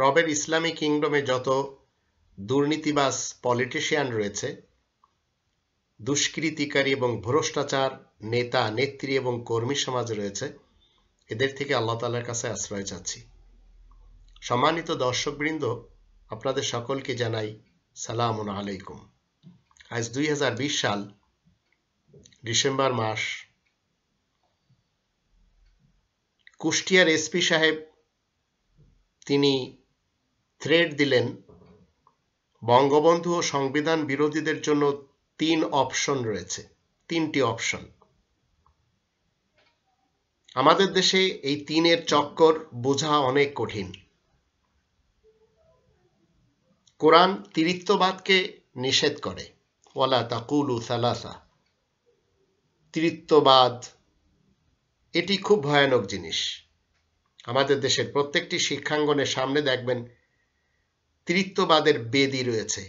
রবের ইসলামী কিংডমে যত দুর্নীতিবাস পলিটিশিয়ান রয়েছে দুষ্কৃতিকারী এবং ভ্রষ্টাচার নেতা নেত্রী এবং কর্মী সমাজ রয়েছে এদের থেকে আল্লাহ তালার কাছে আশ্রয় চাচ্ছি সম্মানিত দর্শকবৃন্দ আপনাদের সকলকে জানাই সালাম আলাইকুম আজ দুই সাল ডিসেম্বর মাস কুষ্টিয়ার এসপি সাহেব তিনি থ্রেড দিলেন বঙ্গবন্ধু ও সংবিধান বিরোধীদের জন্য তিন অপশন রয়েছে তিনটি অপশন আমাদের দেশে এই তিনের চক্কর বোঝা অনেক কঠিন কোরআন তিরিত্ববাদকে নিষেধ করে ওয়ালা তাকুলু সালাসা তিরিত্ববাদ এটি খুব ভয়ানক জিনিস আমাদের দেশের প্রত্যেকটি শিক্ষাঙ্গনের সামনে দেখবেন তৃত্ববাদের বেদি রয়েছে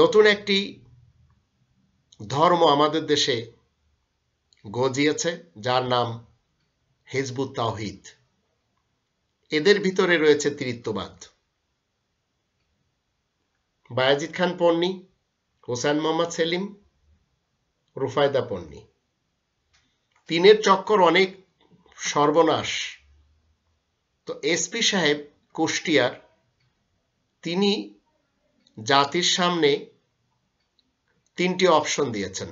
নতুন একটি ধর্ম আমাদের দেশে গজিয়েছে যার নাম হেজবুত তাওহিদ এদের ভিতরে রয়েছে তৃত্ববাদ বায়াজিদ খান পন্নি হোসেন মোহাম্মদ সেলিম রুফায়দা পন্নি তিনের চক্কর অনেক সর্বনাশ তো এসপি সাহেব কুষ্টিয়ার তিনি জাতির সামনে তিনটি অপশন দিয়েছেন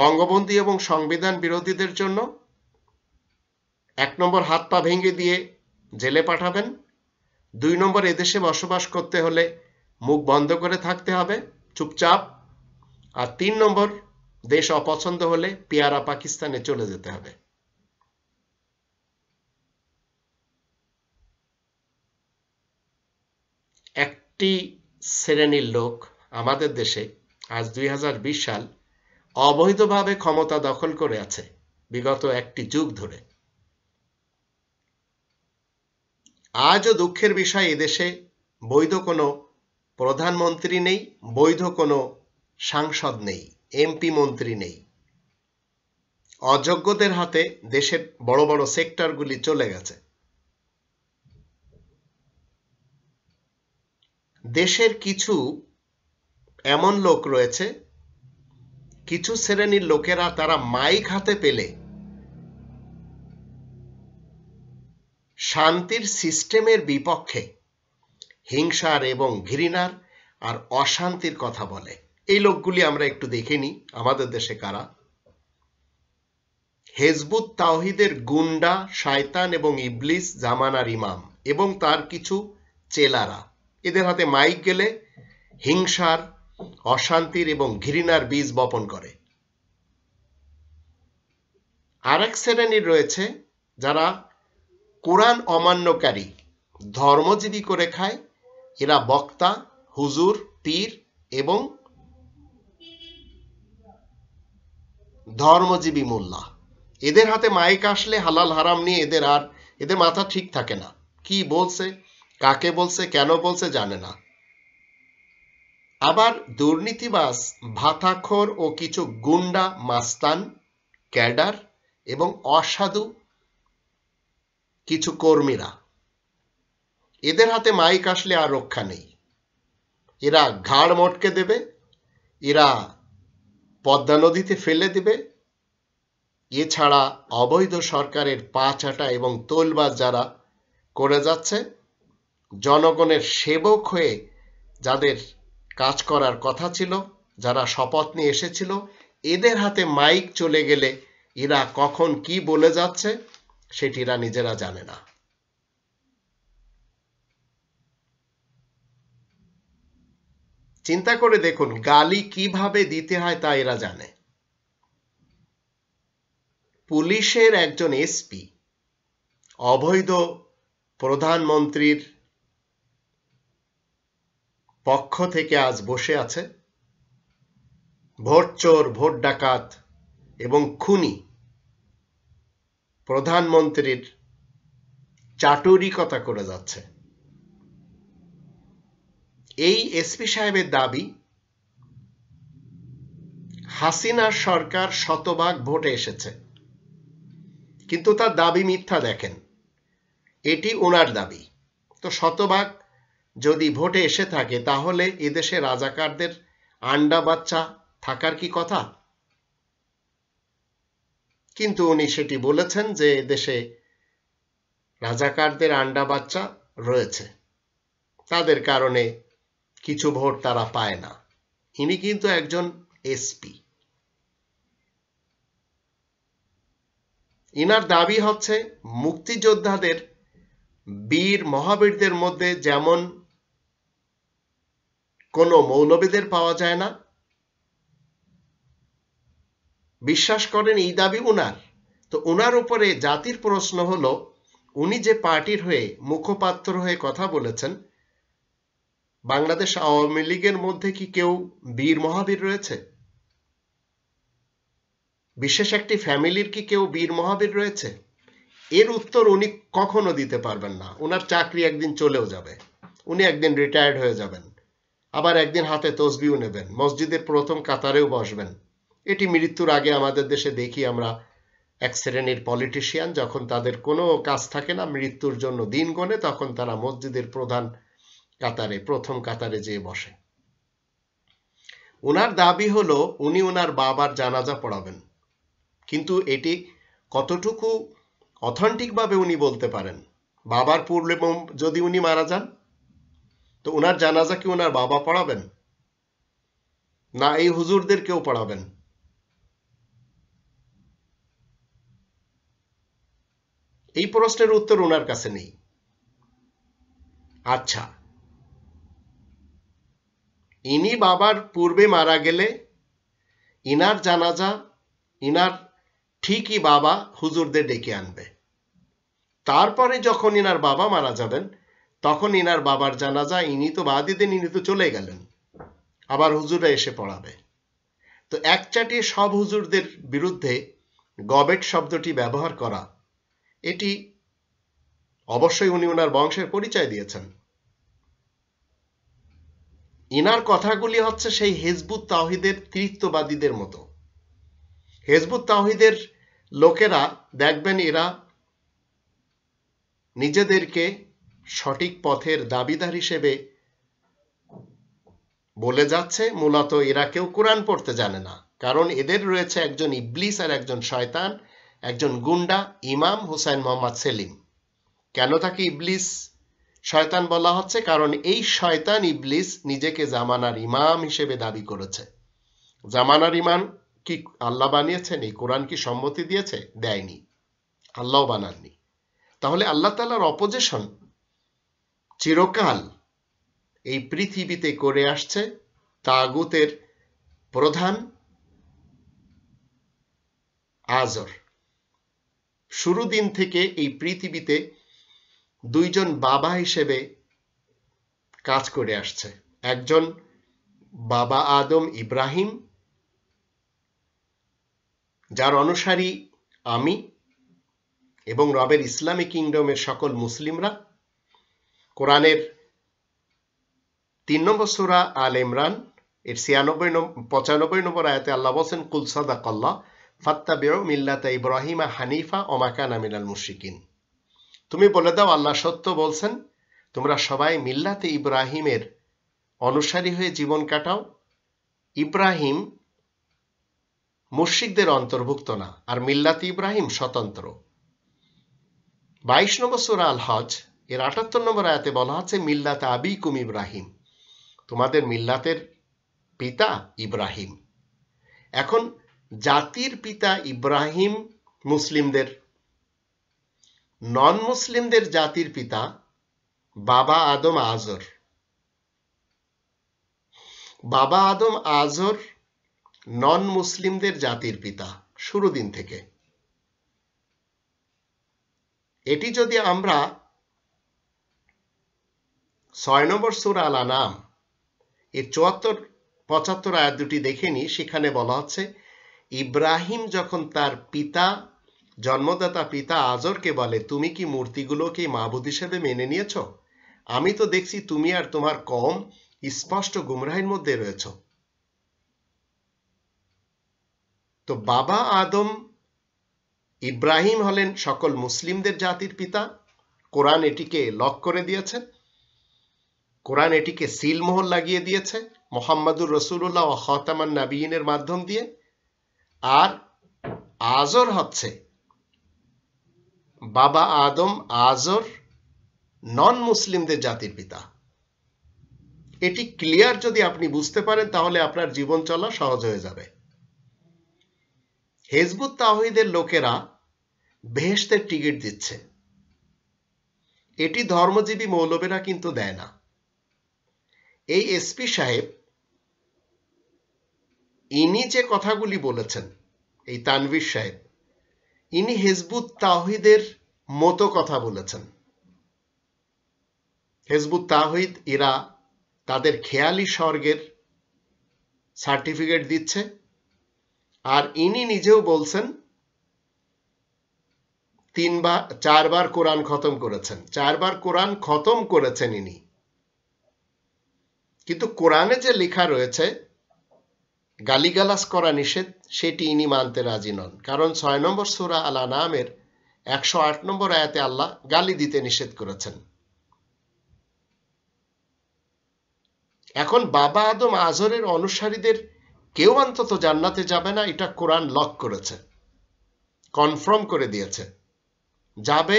বঙ্গবন্ধু এবং সংবিধান বিরোধীদের জন্য এক নম্বর হাত পা ভেঙে দিয়ে জেলে পাঠাবেন দুই নম্বর এদেশে বসবাস করতে হলে মুখ বন্ধ করে থাকতে হবে চুপচাপ আর তিন নম্বর দেশ অপছন্দ হলে পেয়ারা পাকিস্তানে চলে যেতে হবে একটি শ্রেণীর লোক আমাদের দেশে আজ দুই সাল অবৈধভাবে ক্ষমতা দখল করে আছে বিগত একটি যুগ ধরে আজও দুঃখের বিষয় এদেশে বৈধ কোনো প্রধানমন্ত্রী নেই বৈধ কোনো সাংসদ নেই এমপি মন্ত্রী নেই অযোগ্যদের হাতে দেশের বড় বড় সেক্টরগুলি চলে গেছে দেশের কিছু এমন লোক রয়েছে কিছু শ্রেণীর লোকেরা তারা মাইক হাতে পেলে শান্তির সিস্টেমের বিপক্ষে হিংসার এবং ঘৃণার আর অশান্তির কথা বলে এই লোকগুলি আমরা একটু দেখে নিই আমাদের দেশে কারা হেজবুত তাওহিদের গুন্ডা শায়তান এবং ইবলিস জামানার ইমাম এবং তার কিছু চেলারা এদের হাতে মাইক গেলে হিংসার অশান্তির এবং ঘৃণার বীজ বপন করে আর এক শ্রেণীর রয়েছে যারা কোরআন অমান্যকারী ধর্মজীবী করে খায় এরা বক্তা হুজুর পীর এবং ধর্মজীবী মোল্লা এদের হাতে মাইক আসলে হালাল হারাম নিয়ে এদের আর এদের মাথা ঠিক থাকে না কি বলছে কাকে বলছে কেন বলছে জানে না আবার দুর্নীতিবাস ভাতাখোর ও কিছু গুন্ডা মাস্তান ক্যাডার এবং অসাধু কিছু কর্মীরা এদের হাতে মাইক আসলে আর রক্ষা নেই এরা ঘাড় মটকে দেবে এরা পদ্মা নদীতে ফেলে দেবে এছাড়া অবৈধ সরকারের পা চাটা এবং তোলবাজ যারা করে যাচ্ছে জনগণের সেবক হয়ে যাদের কাজ করার কথা ছিল যারা শপথ নিয়ে এসেছিল এদের হাতে মাইক চলে গেলে এরা কখন কি বলে যাচ্ছে সেটি এরা নিজেরা জানে না চিন্তা করে দেখুন গালি কিভাবে দিতে হয় তা এরা জানে পুলিশের একজন এসপি অবৈধ প্রধানমন্ত্রীর পক্ষ থেকে আজ বসে আছে ভোট চোর ভোট ডাকাত এবং খুনি প্রধানমন্ত্রীর চাটুরিকতা করে যাচ্ছে এই এসপি সাহেবের দাবি হাসিনার সরকার শতভাগ ভোটে এসেছে কিন্তু তার দাবি মিথ্যা দেখেন এটি ওনার দাবি তো শতভাগ যদি ভোটে এসে থাকে তাহলে এদেশে রাজাকারদের আন্ডা বাচ্চা থাকার কি কথা কিন্তু উনি সেটি বলেছেন যে দেশে রাজাকারদের আন্ডা বাচ্চা রয়েছে তাদের কারণে কিছু ভোট তারা পায় না ইনি কিন্তু একজন এসপি ইনার দাবি হচ্ছে মুক্তিযোদ্ধাদের বীর মহাবীরদের মধ্যে যেমন কোন মৌলবেদের পাওয়া যায় না বিশ্বাস করেন এই দাবি উনার তো উনার উপরে জাতির প্রশ্ন হল উনি যে পার্টির হয়ে মুখপাত্র হয়ে কথা বলেছেন বাংলাদেশ আওয়ামী লীগের মধ্যে কি কেউ বীর মহাবীর রয়েছে বিশেষ একটি ফ্যামিলির কি কেউ বীর মহাবীর রয়েছে এর উত্তর উনি কখনো দিতে পারবেন না উনার চাকরি একদিন চলেও যাবে উনি একদিন রিটায়ার্ড হয়ে যাবেন আবার একদিন হাতে তসবিও নেবেন মসজিদের প্রথম কাতারেও বসবেন এটি মৃত্যুর আগে আমাদের দেশে দেখি আমরা এক শ্রেণীর পলিটিশিয়ান যখন তাদের কোনো কাজ থাকে না মৃত্যুর জন্য দিন গণে তখন তারা মসজিদের প্রধান কাতারে প্রথম কাতারে যেয়ে বসে ওনার দাবি হলো উনি ওনার বাবার জানাজা পড়াবেন কিন্তু এটি কতটুকু অথেন্টিকভাবে উনি বলতে পারেন বাবার পূর্বে যদি উনি মারা যান তো ওনার জানাজা কি ওনার বাবা পড়াবেন না এই হুজুরদের কেউ পড়াবেন এই প্রশ্নের উত্তর ওনার কাছে নেই আচ্ছা ইনি বাবার পূর্বে মারা গেলে ইনার জানাজা ইনার ঠিকই বাবা হুজুরদের ডেকে আনবে তারপরে যখন ইনার বাবা মারা যাবেন তখন ইনার বাবার জানাজা ইনি তো বাদ দিতেন ইনি তো চলে গেলেন আবার হুজুরা এসে পড়াবে তো চাটিয়ে সব হুজুরদের বিরুদ্ধে গবেট শব্দটি ব্যবহার করা এটি অবশ্যই উনি ওনার বংশের পরিচয় দিয়েছেন ইনার কথাগুলি হচ্ছে সেই হেজবুত তাহিদের তৃত্ববাদীদের মতো হেজবুত তাহিদের লোকেরা দেখবেন এরা নিজেদেরকে সঠিক পথের দাবিদার হিসেবে বলে যাচ্ছে মূলত এরা কেউ কোরআন পড়তে জানে না কারণ এদের রয়েছে একজন ইবলিস আর একজন শয়তান একজন গুন্ডা ইমাম হুসাইন মোহাম্মদ সেলিম কেন তাকে ইবলিস শয়তান বলা হচ্ছে কারণ এই শয়তান ইবলিস নিজেকে জামানার ইমাম হিসেবে দাবি করেছে জামানার ইমাম কি আল্লাহ বানিয়েছেন এই কোরআন কি সম্মতি দিয়েছে দেয়নি আল্লাহ বানাননি তাহলে আল্লাহ তালার অপোজিশন চিরকাল এই পৃথিবীতে করে আসছে তাগুতের প্রধান আজর শুরু দিন থেকে এই পৃথিবীতে দুইজন বাবা হিসেবে কাজ করে আসছে একজন বাবা আদম ইব্রাহিম যার অনুসারী আমি এবং রবের ইসলামী কিংডমের সকল মুসলিমরা কোরআনের তিন নম্বর সুরা আল ইমরান এর ছিয়ানব্বই পঁচানব্বই নম্বর আয়াতে আল্লাহ বলছেন কুলসাদা কল্লা ফাত্তা বেও মিল্লাতা ইব্রাহিমা হানিফা ওমাকান নামিনাল মুশিকিন তুমি বলে দাও আল্লাহ সত্য বলছেন তোমরা সবাই মিল্লাতে ইব্রাহিমের অনুসারী হয়ে জীবন কাটাও ইব্রাহিম মুর্শিকদের অন্তর্ভুক্ত না আর মিল্লাতে ইব্রাহিম স্বতন্ত্র বাইশ নম্বর সুরা আল হজ এর আটাত্তর নম্বর আয়াতে বলা আছে আবি কুম ইব্রাহিম তোমাদের মিল্লাতের পিতা ইব্রাহিম এখন জাতির পিতা ইব্রাহিম মুসলিমদের নন মুসলিমদের জাতির পিতা বাবা আদম আজর বাবা আদম আজর নন মুসলিমদের জাতির পিতা শুরু দিন থেকে এটি যদি আমরা ছয় নম্বর সুরা আল আনাম এর চুয়াত্তর পঁচাত্তর আয়াত দুটি দেখে নি সেখানে বলা হচ্ছে ইব্রাহিম যখন তার পিতা জন্মদাতা পিতা আজরকে বলে তুমি কি মূর্তিগুলোকে মাহবুদ হিসেবে মেনে নিয়েছ আমি তো দেখছি তুমি আর তোমার কম স্পষ্ট গুমরাহের মধ্যে রয়েছ তো বাবা আদম ইব্রাহিম হলেন সকল মুসলিমদের জাতির পিতা কোরআন এটিকে লক করে দিয়েছেন কোরআন এটিকে সিলমোহর লাগিয়ে দিয়েছে মোহাম্মদুর রসুল্লাহ ও হতামান নাবিনের মাধ্যম দিয়ে আর আজর হচ্ছে বাবা আদম আজর নন মুসলিমদের জাতির পিতা এটি ক্লিয়ার যদি আপনি বুঝতে পারেন তাহলে আপনার জীবন চলা সহজ হয়ে যাবে হেজবুত তাহিদের লোকেরা বেহেস্তের টিকিট দিচ্ছে এটি ধর্মজীবী মৌলবেরা কিন্তু দেয় না এই এসপি সাহেব ইনি যে কথাগুলি বলেছেন এই তানভীর সাহেব ইনি হেজবুত তাহিদের মতো কথা বলেছেন হেজবুত তাহিদ এরা তাদের খেয়ালি স্বর্গের সার্টিফিকেট দিচ্ছে আর ইনি নিজেও বলছেন তিনবার চারবার কোরআন খতম করেছেন চারবার কোরআন খতম করেছেন ইনি কিন্তু কোরআনে যে লেখা রয়েছে গালিগালাস করা নিষেধ সেটি ইনি মানতে রাজি নন কারণ ছয় নম্বর সুরা আলা নামের একশো আট নম্বর আয়াতে আল্লাহ গালি দিতে নিষেধ করেছেন এখন বাবা আদম আজরের অনুসারীদের কেউ অন্তত জান্নাতে যাবে না এটা কোরআন লক করেছে কনফার্ম করে দিয়েছে যাবে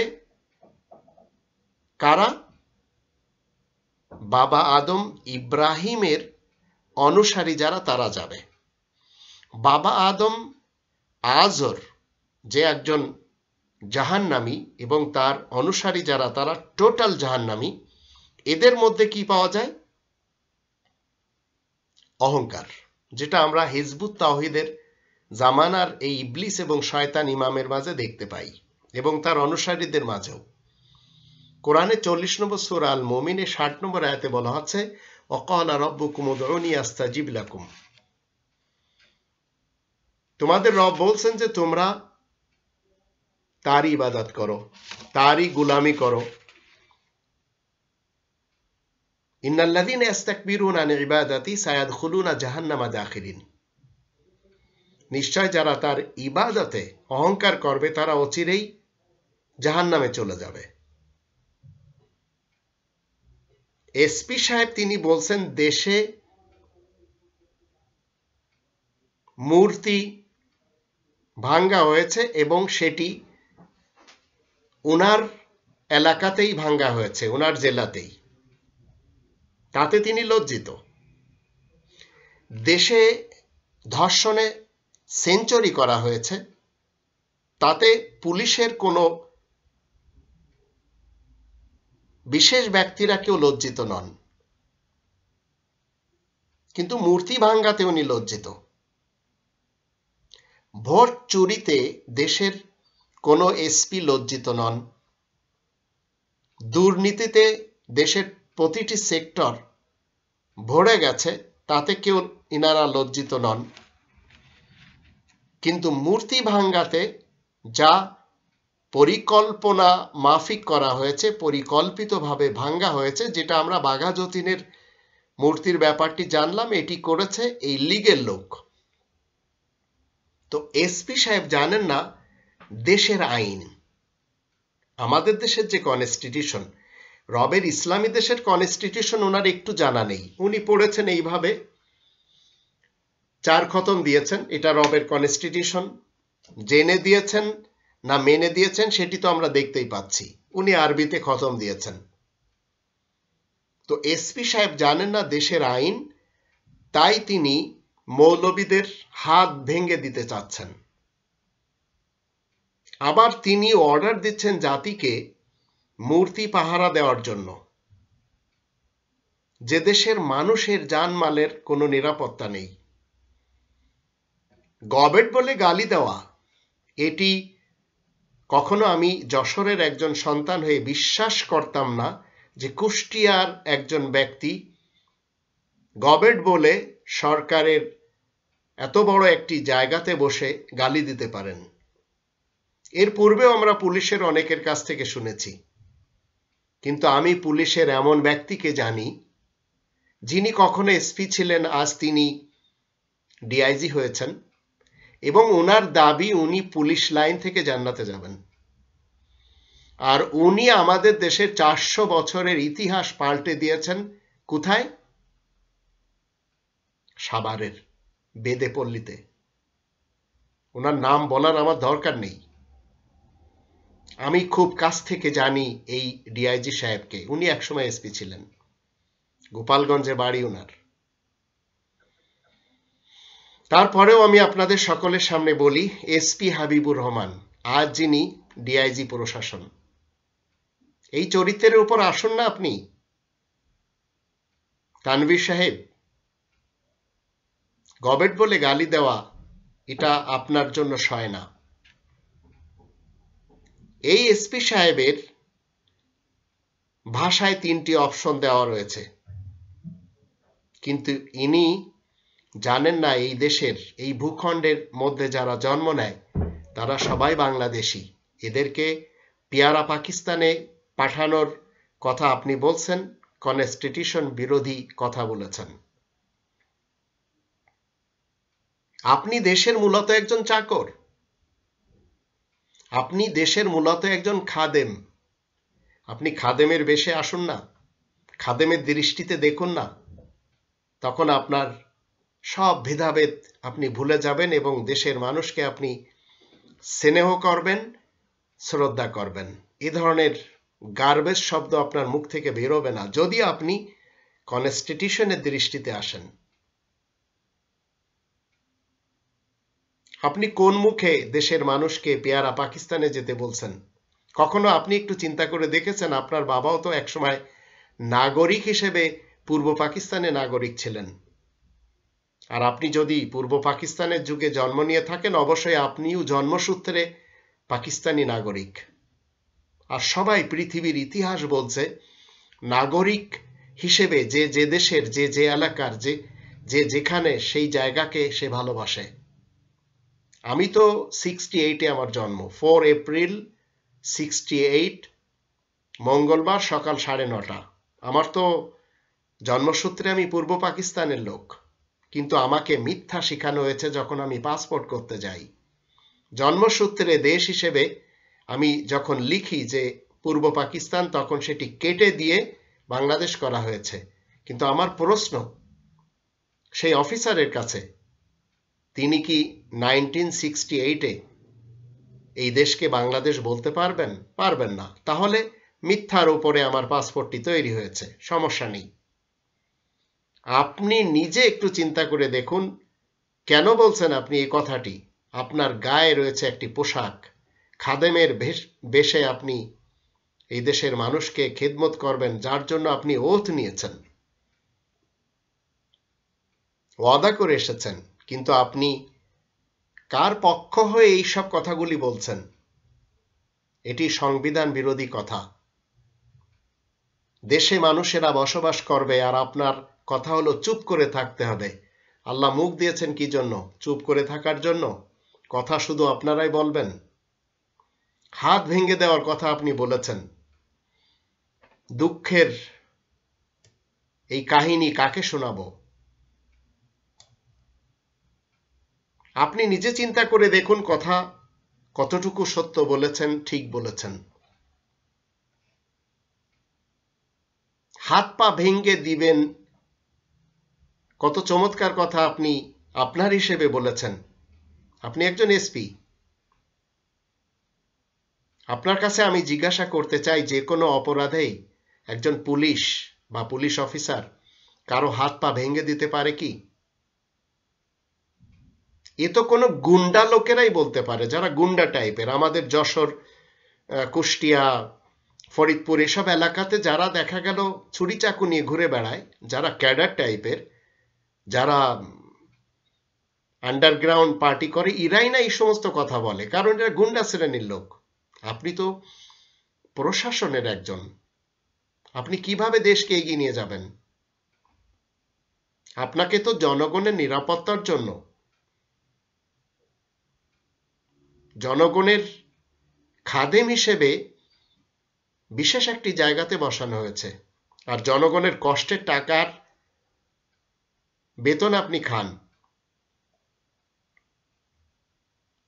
কারা বাবা আদম ইব্রাহিমের অনুসারী যারা তারা যাবে বাবা আদম আজর যে একজন জাহান্নামি এবং তার অনুসারী যারা তারা টোটাল জাহান্নামি এদের মধ্যে কি পাওয়া যায় অহংকার যেটা আমরা হিজবুত তাহিদের জামানার এই ইবলিস এবং শয়তান ইমামের মাঝে দেখতে পাই এবং তার অনুসারীদের মাঝেও কোরআনে চল্লিশ নম্বর সুর আল মমিনে ষাট নম্বর আয়াতে বলা হচ্ছে রব্বু আস্তা জিবলাকুম তোমাদের রব বলছেন যে তোমরা তারই ইবাদত করো তারই গুলামি করো ইন্নাল্লাদিন ইবাদাতি সায়াদ জাহান্নামা দাখিরিন নিশ্চয় যারা তার ইবাদতে অহংকার করবে তারা অচিরেই জাহান্নামে চলে যাবে এসপি সাহেব তিনি বলছেন দেশে মূর্তি ভাঙ্গা হয়েছে এবং সেটি ওনার এলাকাতেই ভাঙ্গা হয়েছে ওনার জেলাতেই তাতে তিনি লজ্জিত দেশে ধর্ষণে সেঞ্চুরি করা হয়েছে তাতে পুলিশের কোনো বিশেষ ব্যক্তিরা কেউ লজ্জিত নন কিন্তু মূর্তি ভাঙ্গাতে উনি লজ্জিত ভোট চুরিতে দেশের কোনো এসপি লজ্জিত নন দুর্নীতিতে দেশের প্রতিটি সেক্টর ভরে গেছে তাতে কেউ ইনারা লজ্জিত নন কিন্তু মূর্তি ভাঙ্গাতে যা পরিকল্পনা মাফিক করা হয়েছে পরিকল্পিতভাবে ভাঙ্গা হয়েছে যেটা আমরা বাঘা যতীনের মূর্তির ব্যাপারটি জানলাম এটি করেছে এই লিগের লোক তো এসপি সাহেব জানেন না দেশের আইন আমাদের দেশের যে কনস্টিটিউশন রবের ইসলামী দেশের কনস্টিটিউশন ওনার একটু জানা নেই উনি পড়েছেন এইভাবে চার খতম দিয়েছেন এটা রবের কনস্টিটিউশন জেনে দিয়েছেন না মেনে দিয়েছেন সেটি তো আমরা দেখতেই পাচ্ছি উনি আরবিতে খতম দিয়েছেন তো এসপি সাহেব জানেন না দেশের আইন তাই তিনি মৌলবীদের হাত ভেঙে দিতে চাচ্ছেন আবার তিনি অর্ডার দিচ্ছেন জাতিকে মূর্তি পাহারা দেওয়ার জন্য যে দেশের মানুষের জানমালের কোনো নিরাপত্তা নেই গবেট বলে গালি দেওয়া এটি কখনো আমি যশোরের একজন সন্তান হয়ে বিশ্বাস করতাম না যে কুষ্টিয়ার একজন ব্যক্তি গবেট বলে সরকারের এত বড় একটি জায়গাতে বসে গালি দিতে পারেন এর পূর্বেও আমরা পুলিশের অনেকের কাছ থেকে শুনেছি কিন্তু আমি পুলিশের এমন ব্যক্তিকে জানি যিনি কখনো এসপি ছিলেন আজ তিনি ডিআইজি হয়েছেন এবং ওনার দাবি উনি পুলিশ লাইন থেকে জান্নাতে যাবেন আর উনি আমাদের দেশে চারশো বছরের ইতিহাস পাল্টে দিয়েছেন কোথায় সাবারের পল্লীতে ওনার নাম বলার আমার দরকার নেই আমি খুব কাছ থেকে জানি এই ডিআইজি সাহেবকে উনি একসময় এসপি ছিলেন গোপালগঞ্জে বাড়ি ওনার তারপরেও আমি আপনাদের সকলের সামনে বলি এসপি হাবিবুর রহমান আজ যিনি ডিআইজি প্রশাসন এই চরিত্রের উপর আসুন না আপনি তানভীর সাহেব গবেট বলে গালি দেওয়া এটা আপনার জন্য সয় না এই এসপি সাহেবের ভাষায় তিনটি অপশন দেওয়া রয়েছে কিন্তু ইনি জানেন না এই দেশের এই ভূখণ্ডের মধ্যে যারা জন্ম নেয় তারা সবাই বাংলাদেশি এদেরকে পিয়ারা পাকিস্তানে পাঠানোর কথা আপনি বলছেন কনস্টিটিউশন বিরোধী কথা বলেছেন আপনি দেশের মূলত একজন চাকর আপনি দেশের মূলত একজন খাদেম আপনি খাদেমের বেশে আসুন না খাদেমের দৃষ্টিতে দেখুন না তখন আপনার সব ভেদাভেদ আপনি ভুলে যাবেন এবং দেশের মানুষকে আপনি স্নেহ করবেন শ্রদ্ধা করবেন এ ধরনের গার্বেজ শব্দ আপনার মুখ থেকে বেরোবে না যদি আপনি কনস্টিটিউশনের দৃষ্টিতে আসেন আপনি কোন মুখে দেশের মানুষকে পেয়ারা পাকিস্তানে যেতে বলছেন কখনো আপনি একটু চিন্তা করে দেখেছেন আপনার বাবাও তো একসময় নাগরিক হিসেবে পূর্ব পাকিস্তানে নাগরিক ছিলেন আর আপনি যদি পূর্ব পাকিস্তানের যুগে জন্ম নিয়ে থাকেন অবশ্যই আপনিও জন্মসূত্রে পাকিস্তানি নাগরিক আর সবাই পৃথিবীর ইতিহাস বলছে নাগরিক হিসেবে যে যে দেশের যে যে এলাকার যে যে যেখানে সেই জায়গাকে সে ভালোবাসে আমি তো সিক্সটি এইটে আমার জন্ম ফোর এপ্রিল সিক্সটি এইট মঙ্গলবার সকাল সাড়ে নটা আমার তো জন্মসূত্রে আমি পূর্ব পাকিস্তানের লোক কিন্তু আমাকে মিথ্যা শেখানো হয়েছে যখন আমি পাসপোর্ট করতে যাই জন্মসূত্রে দেশ হিসেবে আমি যখন লিখি যে পূর্ব পাকিস্তান তখন সেটি কেটে দিয়ে বাংলাদেশ করা হয়েছে কিন্তু আমার প্রশ্ন সেই অফিসারের কাছে তিনি কি নাইনটিন সিক্সটি এইটে এই দেশকে বাংলাদেশ বলতে পারবেন পারবেন না তাহলে মিথ্যার উপরে আমার পাসপোর্টটি তৈরি হয়েছে সমস্যা নেই আপনি নিজে একটু চিন্তা করে দেখুন কেন বলছেন আপনি এই কথাটি আপনার গায়ে রয়েছে একটি পোশাক খাদেমের বেশে আপনি এই দেশের মানুষকে খেদমত করবেন যার জন্য আপনি ওথ নিয়েছেন ওয়াদা করে এসেছেন কিন্তু আপনি কার পক্ষ হয়ে এই সব কথাগুলি বলছেন এটি সংবিধান বিরোধী কথা দেশে মানুষেরা বসবাস করবে আর আপনার কথা হলো চুপ করে থাকতে হবে আল্লাহ মুখ দিয়েছেন কি জন্য চুপ করে থাকার জন্য কথা শুধু আপনারাই বলবেন হাত ভেঙে দেওয়ার কথা আপনি বলেছেন দুঃখের এই কাহিনী কাকে শোনাবো আপনি নিজে চিন্তা করে দেখুন কথা কতটুকু সত্য বলেছেন ঠিক বলেছেন হাত পা ভেঙ্গে দিবেন কত চমৎকার কথা আপনি আপনার হিসেবে বলেছেন আপনি একজন এসপি আপনার কাছে আমি জিজ্ঞাসা করতে চাই যে কোনো অপরাধেই একজন পুলিশ বা পুলিশ অফিসার কারো হাত পা ভেঙে দিতে পারে কি এ তো কোনো গুন্ডা লোকেরাই বলতে পারে যারা গুন্ডা টাইপের আমাদের যশোর কুষ্টিয়া ফরিদপুর এসব এলাকাতে যারা দেখা গেল ছুরি চাকু নিয়ে ঘুরে বেড়ায় যারা ক্যাডার টাইপের যারা আন্ডারগ্রাউন্ড পার্টি করে ইরাই না এই সমস্ত কথা বলে কারণ এরা গুন্ডা শ্রেণীর লোক আপনি তো প্রশাসনের একজন আপনি কিভাবে দেশকে এগিয়ে নিয়ে যাবেন আপনাকে তো জনগণের নিরাপত্তার জন্য জনগণের খাদেম হিসেবে বিশেষ একটি জায়গাতে বসানো হয়েছে আর জনগণের কষ্টের টাকার বেতন আপনি খান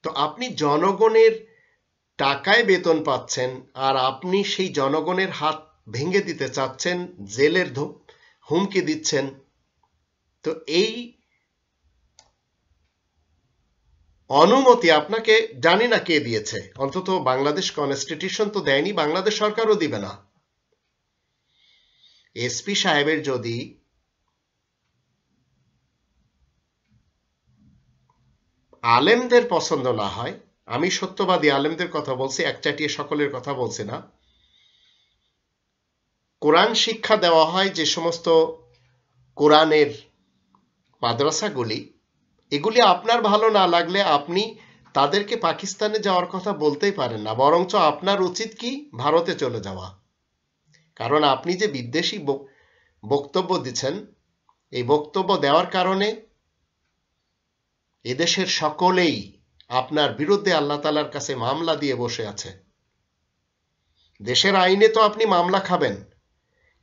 তো আপনি জনগণের টাকায় বেতন পাচ্ছেন আর আপনি সেই জনগণের হাত ভেঙে দিতে চাচ্ছেন জেলের হুমকি দিচ্ছেন তো এই অনুমতি আপনাকে জানি না কে দিয়েছে অন্তত বাংলাদেশ কনস্টিটিউশন তো দেয়নি বাংলাদেশ সরকারও দিবে না এসপি সাহেবের যদি আলেমদের পছন্দ না হয় আমি সত্যবাদী আলেমদের কথা বলছি একচাটিয়ে সকলের কথা বলছি না কোরআন শিক্ষা দেওয়া হয় যে সমস্ত কোরআনের মাদ্রাসাগুলি এগুলি আপনার ভালো না লাগলে আপনি তাদেরকে পাকিস্তানে যাওয়ার কথা বলতেই পারেন না বরঞ্চ আপনার উচিত কি ভারতে চলে যাওয়া কারণ আপনি যে বিদ্বেষী বক্তব্য দিচ্ছেন এই বক্তব্য দেওয়ার কারণে এদেশের সকলেই আপনার বিরুদ্ধে আল্লাহ তালার কাছে মামলা দিয়ে বসে আছে দেশের আইনে তো আপনি মামলা খাবেন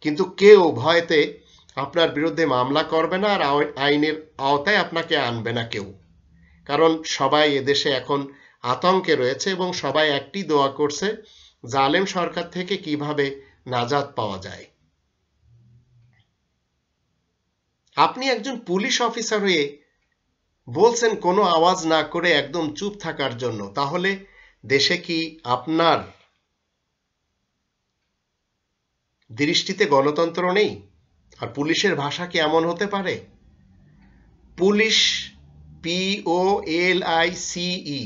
কিন্তু কেউ ভয়তে আপনার বিরুদ্ধে মামলা করবে না আর আইনের আওতায় আপনাকে আনবে না কেউ কারণ সবাই এদেশে এখন আতঙ্কে রয়েছে এবং সবাই একটি দোয়া করছে জালেম সরকার থেকে কিভাবে নাজাদ পাওয়া যায় আপনি একজন পুলিশ অফিসার হয়ে বলছেন কোনো আওয়াজ না করে একদম চুপ থাকার জন্য তাহলে দেশে কি আপনার দৃষ্টিতে গণতন্ত্র নেই আর পুলিশের ভাষা কি এমন হতে পারে পুলিশ পিও এল আই সিই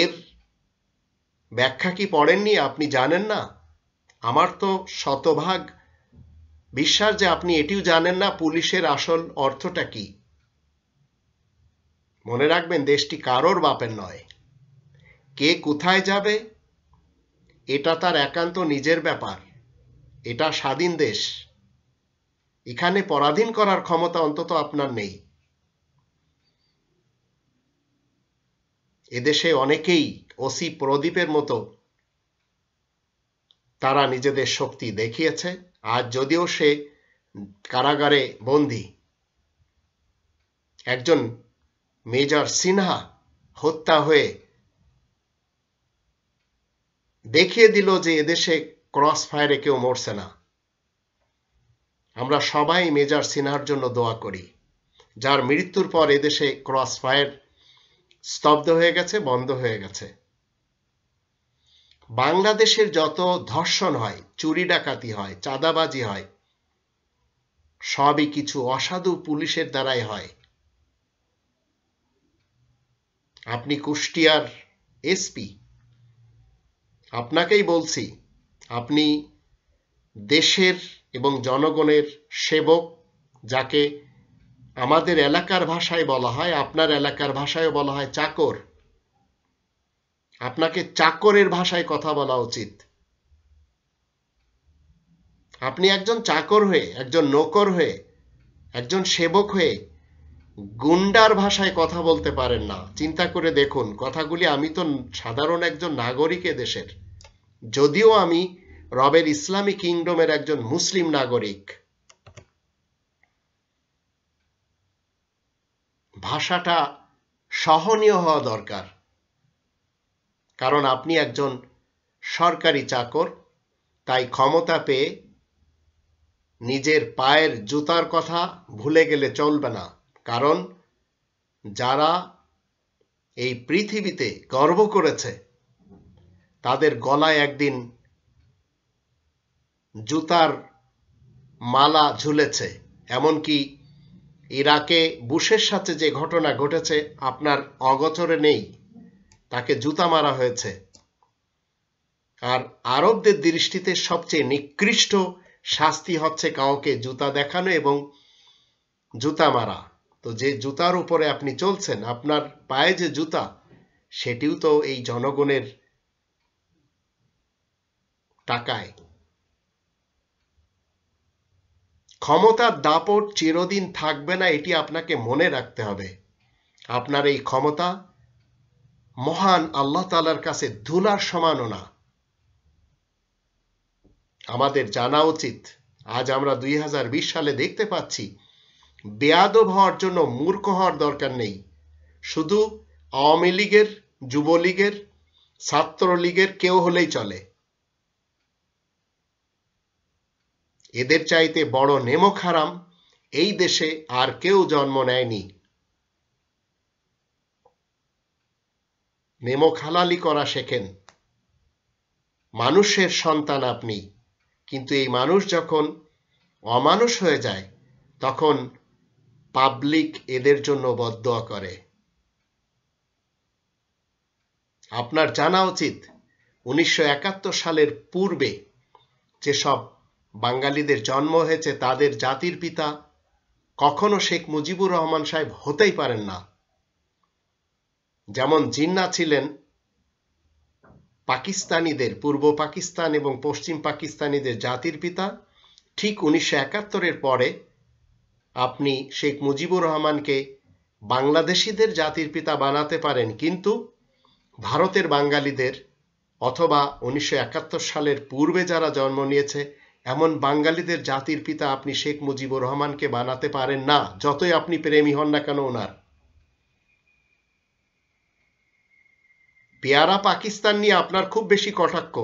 এর ব্যাখ্যা কি পড়েননি আপনি জানেন না আমার তো শতভাগ বিশ্বাস যে আপনি এটিও জানেন না পুলিশের আসল অর্থটা কী মনে রাখবেন দেশটি কারোর বাপের নয় কে কোথায় যাবে এটা তার একান্ত নিজের ব্যাপার এটা স্বাধীন দেশ এখানে পরাধীন করার ক্ষমতা অন্তত আপনার নেই এদেশে অনেকেই ওসি প্রদীপের মতো তারা নিজেদের শক্তি দেখিয়েছে আর যদিও সে কারাগারে বন্দী একজন মেজর সিনহা হত্যা হয়ে দেখিয়ে দিল যে এদেশে ক্রস ফায়ারে কেউ মরছে না আমরা সবাই মেজর সিনহার জন্য দোয়া করি যার মৃত্যুর পর এদেশে ক্রস ফায়ার স্তব্ধ হয়ে গেছে বন্ধ হয়ে গেছে বাংলাদেশের যত ধর্ষণ হয় চুরি ডাকাতি হয় চাঁদাবাজি হয় সবই কিছু অসাধু পুলিশের দ্বারাই হয় আপনি কুষ্টিয়ার এসপি আপনাকেই বলছি আপনি দেশের এবং জনগণের সেবক যাকে আমাদের এলাকার ভাষায় বলা হয় আপনার এলাকার ভাষায় বলা হয় চাকর আপনাকে চাকরের ভাষায় কথা বলা উচিত আপনি একজন চাকর হয়ে একজন নোকর হয়ে একজন সেবক হয়ে গুন্ডার ভাষায় কথা বলতে পারেন না চিন্তা করে দেখুন কথাগুলি আমি তো সাধারণ একজন নাগরিক দেশের যদিও আমি রবের ইসলামী কিংডমের একজন মুসলিম নাগরিক ভাষাটা সহনীয় হওয়া দরকার কারণ আপনি একজন সরকারি চাকর তাই ক্ষমতা পেয়ে নিজের পায়ের জুতার কথা ভুলে গেলে চলবে না কারণ যারা এই পৃথিবীতে গর্ব করেছে তাদের গলায় একদিন জুতার মালা ঝুলেছে এমনকি ইরাকে বুশের সাথে যে ঘটনা ঘটেছে আপনার অগচরে নেই তাকে জুতা মারা হয়েছে আর আরবদের দৃষ্টিতে সবচেয়ে নিকৃষ্ট শাস্তি হচ্ছে কাউকে জুতা দেখানো এবং জুতা মারা তো যে জুতার উপরে আপনি চলছেন আপনার পায়ে যে জুতা সেটিও তো এই জনগণের টাকায় ক্ষমতার দাপট চিরদিন থাকবে না এটি আপনাকে মনে রাখতে হবে আপনার এই ক্ষমতা মহান আল্লাহ তালার কাছে ধুলার সমানও না আমাদের জানা উচিত আজ আমরা দুই সালে দেখতে পাচ্ছি বেয়াদব হওয়ার জন্য মূর্খ হওয়ার দরকার নেই শুধু আওয়ামী লীগের যুবলীগের ছাত্রলীগের কেউ হলেই চলে এদের চাইতে বড় নেমো খারাম এই দেশে আর কেউ জন্ম নেয়নি নেমো খালালি করা শেখেন মানুষের সন্তান আপনি কিন্তু এই মানুষ যখন অমানুষ হয়ে যায় তখন পাবলিক এদের জন্য বদয়া করে আপনার জানা উচিত উনিশশো সালের পূর্বে যেসব বাঙালিদের জন্ম হয়েছে তাদের জাতির পিতা কখনো শেখ মুজিবুর রহমান সাহেব হতেই পারেন না যেমন জিন্না ছিলেন পাকিস্তানিদের পূর্ব পাকিস্তান এবং পশ্চিম পাকিস্তানিদের জাতির পিতা ঠিক উনিশশো একাত্তরের পরে আপনি শেখ মুজিবুর রহমানকে বাংলাদেশিদের জাতির পিতা বানাতে পারেন কিন্তু ভারতের বাঙালিদের অথবা উনিশশো সালের পূর্বে যারা জন্ম নিয়েছে এমন বাঙালিদের জাতির পিতা আপনি শেখ মুজিবুর রহমানকে বানাতে পারেন না যতই আপনি প্রেমী হন না কেন ওনার পেয়ারা পাকিস্তান নিয়ে আপনার খুব বেশি কটাক্ষ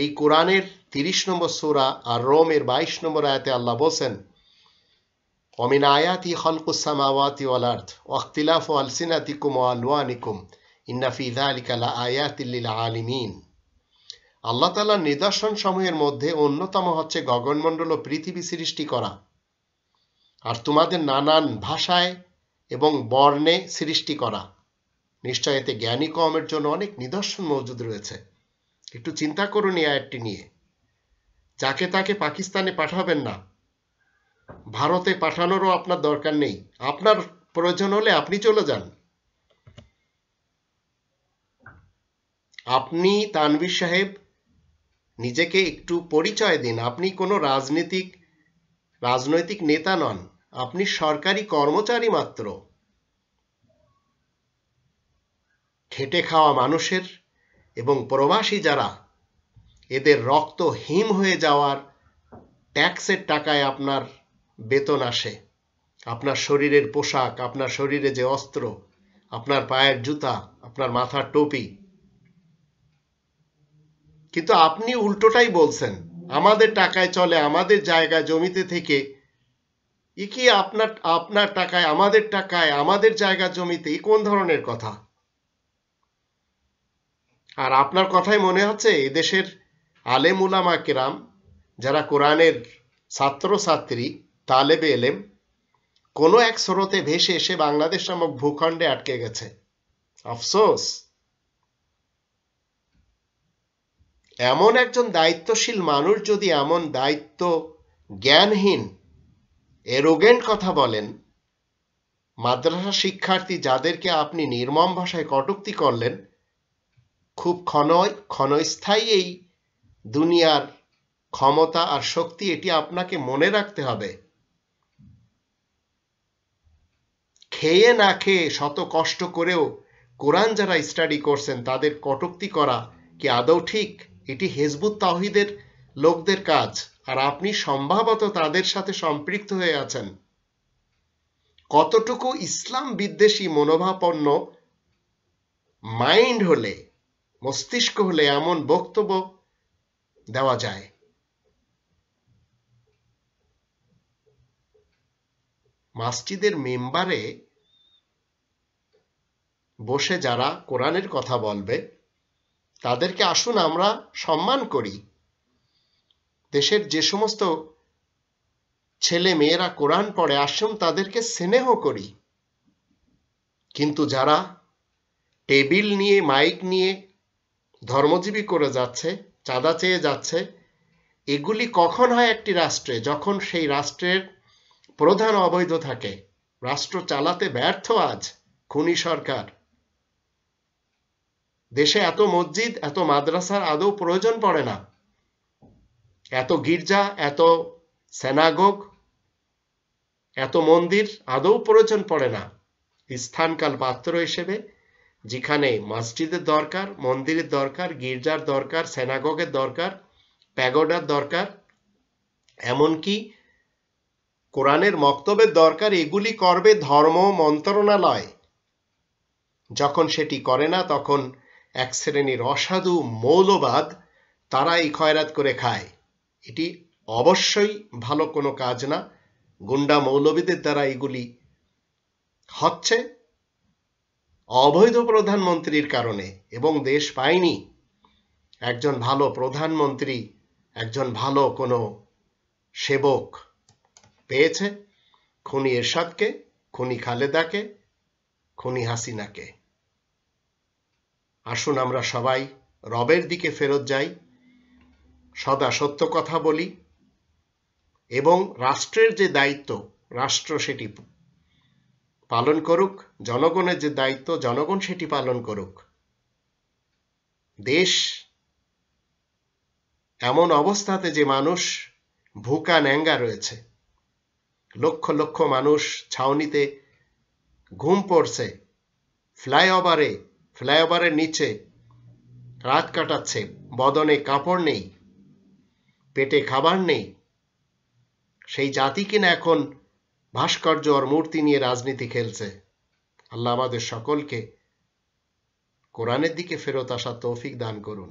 এই কোরআনের তিরিশ নম্বর সুরা আর রোমের বাইশ নম্বর আয়াতে আল্লাহ বলছেন অমিন আয়াতি হলকুসামাওয়াতি ওয়ালার্থ ওয়াক্তিলাফ আলসিনাতিকুম ওয়ালওয়ানিকুম ইন্নাফিদা আলিকালা আয়াতিল্লিলা আলিমিন আল্লাহ তালার নিদর্শন সমূহের মধ্যে অন্যতম হচ্ছে গগনমণ্ডল ও পৃথিবী সৃষ্টি করা আর তোমাদের নানান ভাষায় এবং বর্ণে সৃষ্টি করা নিশ্চয় এতে জ্ঞানী কমের জন্য অনেক নিদর্শন মজুদ রয়েছে একটু চিন্তা করুন এই আয়টি নিয়ে যাকে তাকে পাকিস্তানে পাঠাবেন না ভারতে পাঠানোরও আপনার দরকার নেই আপনার প্রয়োজন হলে আপনি চলে যান আপনি তানবির সাহেব নিজেকে একটু পরিচয় দিন আপনি কোনো রাজনীতিক রাজনৈতিক নেতা নন আপনি সরকারি কর্মচারী মাত্র খেটে খাওয়া মানুষের এবং প্রবাসী যারা এদের রক্ত হিম হয়ে যাওয়ার ট্যাক্সের টাকায় আপনার বেতন আসে আপনার শরীরের পোশাক আপনার শরীরে যে অস্ত্র আপনার পায়ের জুতা আপনার মাথার টুপি কিন্তু আপনি উল্টোটাই বলছেন আমাদের টাকায় চলে আমাদের জায়গা জমিতে থেকে এ কি আপনার আপনার টাকায় আমাদের টাকায় আমাদের জায়গা জমিতে কোন ধরনের কথা আর আপনার কথাই মনে হচ্ছে এদেশের দেশের আলেমুলামা কেরাম যারা কোরআনের ছাত্রছাত্রী তালেবে এলেম কোনো এক স্রোতে ভেসে এসে বাংলাদেশ নামক ভূখণ্ডে আটকে গেছে আফসোস এমন একজন দায়িত্বশীল মানুষ যদি এমন দায়িত্ব জ্ঞানহীন এরোগেন্ট কথা বলেন মাদ্রাসা শিক্ষার্থী যাদেরকে আপনি নির্মম ভাষায় কটুক্তি করলেন খুব ক্ষণ ক্ষণস্থায়ী এই দুনিয়ার ক্ষমতা আর শক্তি এটি আপনাকে মনে রাখতে হবে খেয়ে না খেয়ে শত কষ্ট করেও কোরআন যারা স্টাডি করছেন তাদের কটুক্তি করা কি আদৌ ঠিক এটি হেজবুত তাহিদের লোকদের কাজ আর আপনি সম্ভবত তাদের সাথে সম্পৃক্ত হয়ে আছেন কতটুকু ইসলাম বিদ্বেষী মনোভাবপন্ন মাইন্ড হলে মস্তিষ্ক হলে এমন বক্তব্য দেওয়া যায় মাসজিদের মেম্বারে বসে যারা কোরআনের কথা বলবে তাদেরকে আসুন আমরা সম্মান করি দেশের যে সমস্ত ছেলে মেয়েরা কোরআন পড়ে আসুন তাদেরকে স্নেহ করি কিন্তু যারা টেবিল নিয়ে মাইক নিয়ে ধর্মজীবী করে যাচ্ছে চাঁদা চেয়ে যাচ্ছে এগুলি কখন হয় একটি রাষ্ট্রে যখন সেই রাষ্ট্রের প্রধান অবৈধ থাকে রাষ্ট্র চালাতে ব্যর্থ আজ খুনি সরকার দেশে এত মসজিদ এত মাদ্রাসার আদৌ প্রয়োজন পড়ে না এত গির্জা এত সেনাগোগ এত মন্দির আদৌ প্রয়োজন পড়ে না স্থানকাল পাত্র হিসেবে যেখানে মসজিদের দরকার মন্দিরের দরকার গির্জার দরকার সেনাগগের দরকার প্যাগোডার দরকার এমনকি কোরআনের মক্তবের দরকার এগুলি করবে ধর্ম মন্ত্রণালয় যখন সেটি করে না তখন এক শ্রেণীর অসাধু মৌলবাদ তারা এই খয়রাত করে খায় এটি অবশ্যই ভালো কোনো কাজ না গুন্ডা মৌলবীদের দ্বারা এগুলি হচ্ছে অবৈধ প্রধানমন্ত্রীর কারণে এবং দেশ পায়নি একজন ভালো প্রধানমন্ত্রী একজন ভালো কোনো সেবক পেয়েছে খুনি এরশাদকে খুনি খালেদাকে খুনি হাসিনাকে আসুন আমরা সবাই রবের দিকে ফেরত যাই সদা সত্য কথা বলি এবং রাষ্ট্রের যে দায়িত্ব রাষ্ট্র সেটি পালন করুক জনগণের যে দায়িত্ব জনগণ সেটি পালন করুক দেশ এমন অবস্থাতে যে মানুষ ভুকা ন্যাঙ্গা রয়েছে লক্ষ লক্ষ মানুষ ছাউনিতে ঘুম পড়ছে ফ্লাইওভারে ফ্লাইওভারের নিচে রাত কাটাচ্ছে বদনে কাপড় নেই পেটে খাবার নেই সেই জাতি কিনা এখন ভাস্কর্য আর মূর্তি নিয়ে রাজনীতি খেলছে আল্লাহ আমাদের সকলকে কোরআনের দিকে ফেরত আসা তৌফিক দান করুন